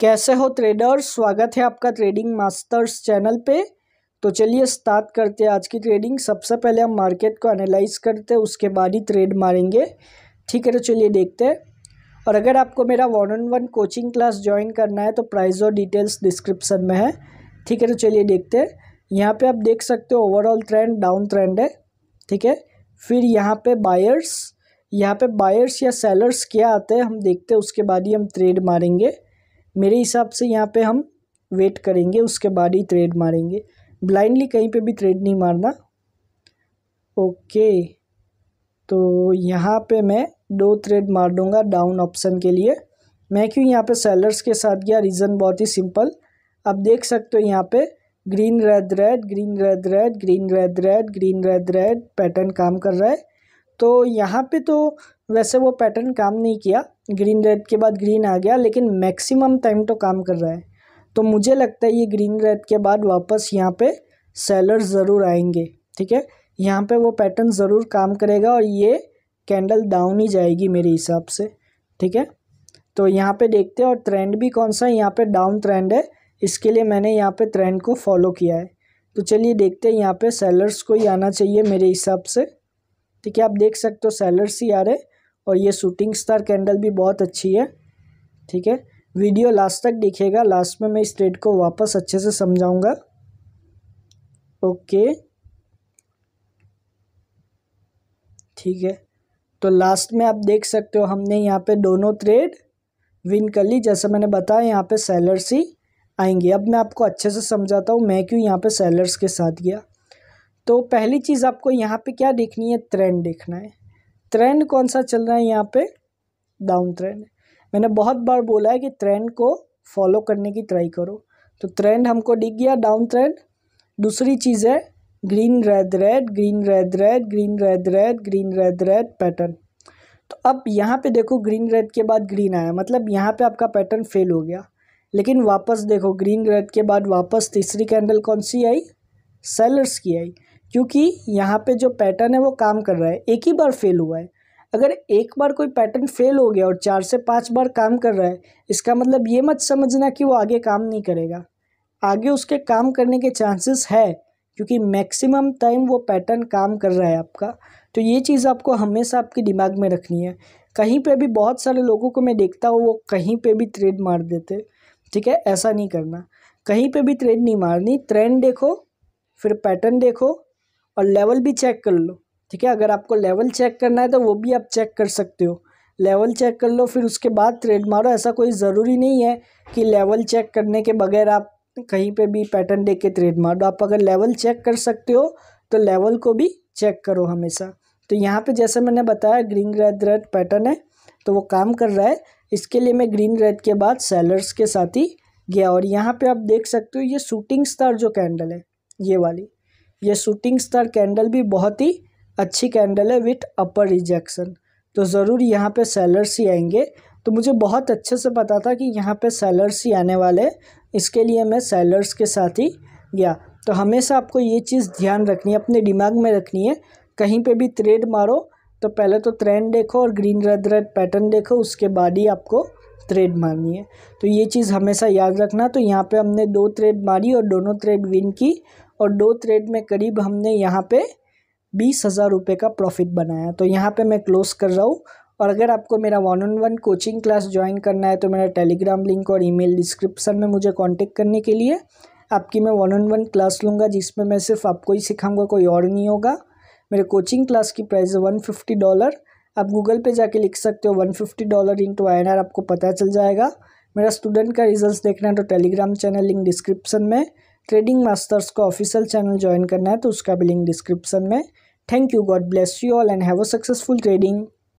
कैसे हो ट्रेडर्स स्वागत है आपका ट्रेडिंग मास्टर्स चैनल पे तो चलिए स्टार्ट करते हैं आज की ट्रेडिंग सबसे पहले हम मार्केट को एनालाइज करते हैं उसके बाद ही ट्रेड मारेंगे ठीक है तो चलिए देखते हैं और अगर आपको मेरा one on one coaching class join करना है तो प्राइस और डिटेल्स डिस्क्रिप्सन में है ठीक है तो चलिए देखते हैं यहाँ पर आप देख सकते हो ओवरऑल ट्रेंड डाउन ट्रेंड है ठीक है फिर यहाँ पर बायर्स यहाँ पर बायर्स या सेलर्स क्या आते हैं हम देखते हैं उसके बाद ही हम ट्रेड मारेंगे मेरे हिसाब से यहाँ पे हम वेट करेंगे उसके बाद ही थ्रेड मारेंगे ब्लाइंडली कहीं पे भी थ्रेड नहीं मारना ओके तो यहाँ पे मैं दो थ्रेड मार दूँगा डाउन ऑप्शन के लिए मैं क्यों यहाँ पे सेलर्स के साथ गया रीज़न बहुत ही सिंपल अब देख सकते हो यहाँ पे green red red green red red green red red green red red pattern काम कर रहा है तो यहाँ पे तो वैसे वो पैटर्न काम नहीं किया ग्रीन रेड के बाद ग्रीन आ गया लेकिन मैक्सिमम टाइम तो काम कर रहा है तो मुझे लगता है ये ग्रीन रेड के बाद वापस यहाँ पे सेलर ज़रूर आएंगे ठीक है यहाँ पे वो पैटर्न ज़रूर काम करेगा और ये कैंडल डाउन ही जाएगी मेरे हिसाब से ठीक है तो यहाँ पे देखते हैं और ट्रेंड भी कौन सा है यहाँ पर डाउन ट्रेंड है इसके लिए मैंने यहाँ पर ट्रेंड को फॉलो किया है तो चलिए देखते हैं यहाँ पर सेलर्स को ही आना चाहिए मेरे हिसाब से ठीक है आप देख सकते हो सेलर्स ही आ रहे और ये शूटिंग स्टार कैंडल भी बहुत अच्छी है ठीक है वीडियो लास्ट तक देखिएगा लास्ट में मैं इस ट्रेड को वापस अच्छे से समझाऊंगा ओके ठीक है तो लास्ट में आप देख सकते हो हमने यहाँ पे दोनों ट्रेड विन कर ली जैसे मैंने बताया यहाँ पे सेलर्स ही आएंगे अब मैं आपको अच्छे से समझाता हूँ मैं क्यों यहाँ पे सेलर्स के साथ गया तो पहली चीज़ आपको यहाँ पे क्या देखनी है ट्रेंड देखना है ट्रेंड कौन सा चल रहा है यहाँ पे डाउन ट्रेंड मैंने बहुत बार बोला है कि ट्रेंड को फॉलो करने की ट्राई करो तो ट्रेंड हमको डिग गया डाउन ट्रेंड दूसरी चीज़ है green red red green red red green red red green red red pattern तो अब यहाँ पे देखो ग्रीन रेड के बाद ग्रीन आया मतलब यहाँ पे आपका पैटर्न फेल हो गया लेकिन वापस देखो ग्रीन रेड के बाद वापस तीसरी कैंडल कौन सी आई सेलर्स की आई क्योंकि यहाँ पे जो पैटर्न है वो काम कर रहा है एक ही बार फेल हुआ है अगर एक बार कोई पैटर्न फेल हो गया और चार से पाँच बार काम कर रहा है इसका मतलब ये मत समझना कि वो आगे काम नहीं करेगा आगे उसके काम करने के चांसेस है क्योंकि मैक्सिमम टाइम वो पैटर्न काम कर रहा है आपका तो ये चीज़ आपको हमेशा आपके दिमाग में रखनी है कहीं पे भी बहुत सारे लोगों को मैं देखता हूँ वो कहीं पे भी ट्रेड मार देते ठीक है ऐसा नहीं करना कहीं पे भी ट्रेड नहीं मारनी ट्रेंड देखो फिर पैटर्न देखो और लेवल भी चेक कर लो ठीक है अगर आपको लेवल चेक करना है तो वो भी आप चेक कर सकते हो लेवल चेक कर लो फिर उसके बाद ट्रेड मारो ऐसा कोई ज़रूरी नहीं है कि लेवल चेक करने के बगैर आप कहीं पे भी पैटर्न देख के ट्रेड मार दो आप अगर लेवल चेक कर सकते हो तो लेवल को भी चेक करो हमेशा तो यहाँ पे जैसे मैंने बताया ग्रीन रेड रेड पैटर्न है तो वो काम कर रहा है इसके लिए मैं ग्रीन रेड के बाद सेलर्स के साथ ही गया और यहाँ पर आप देख सकते हो ये शूटिंग स्टार जो कैंडल है ये वाली ये शूटिंग स्टार कैंडल भी बहुत ही अच्छी कैंडल है विथ अपर रिजेक्शन तो ज़रूर यहाँ पे सेलर्स ही आएंगे तो मुझे बहुत अच्छे से पता था कि यहाँ पे सेलर्स ही आने वाले इसके लिए मैं सेलर्स के साथ ही गया तो हमेशा आपको ये चीज़ ध्यान रखनी है अपने दिमाग में रखनी है कहीं पे भी ट्रेड मारो तो पहले तो ट्रेंड देखो और ग्रीन रेड रेड पैटर्न देखो उसके बाद ही आपको ट्रेड मारनी है तो ये चीज़ हमेशा याद रखना तो यहाँ पर हमने दो ट्रेड मारी और दोनों ट्रेड विन की और दो ट्रेड में करीब हमने यहाँ पे बीस हज़ार रुपये का प्रॉफिट बनाया तो यहाँ पे मैं क्लोज़ कर रहा हूँ और अगर आपको मेरा one on one coaching class join करना है तो मेरा टेलीग्राम लिंक और ईमेल डिस्क्रिप्शन में मुझे कांटेक्ट करने के लिए आपकी मैं वन ऑन वन क्लास लूँगा जिसमें मैं सिर्फ आपको ही सिखाऊँगा कोई और नहीं होगा मेरे कोचिंग क्लास की प्राइस है वन फिफ्टी डॉलर आप गूगल पे जाके लिख सकते हो one fifty dollar to I आपको पता चल जाएगा मेरा स्टूडेंट का रिजल्ट्स देखना है तो टेलीग्राम चैनल लिंक डिस्क्रिप्शन में ट्रेडिंग मास्टर्स का ऑफिशियल चैनल ज्वाइन करना है तो उसका भी लिंक डिस्क्रिप्शन में thank you God bless you all and have a successful trading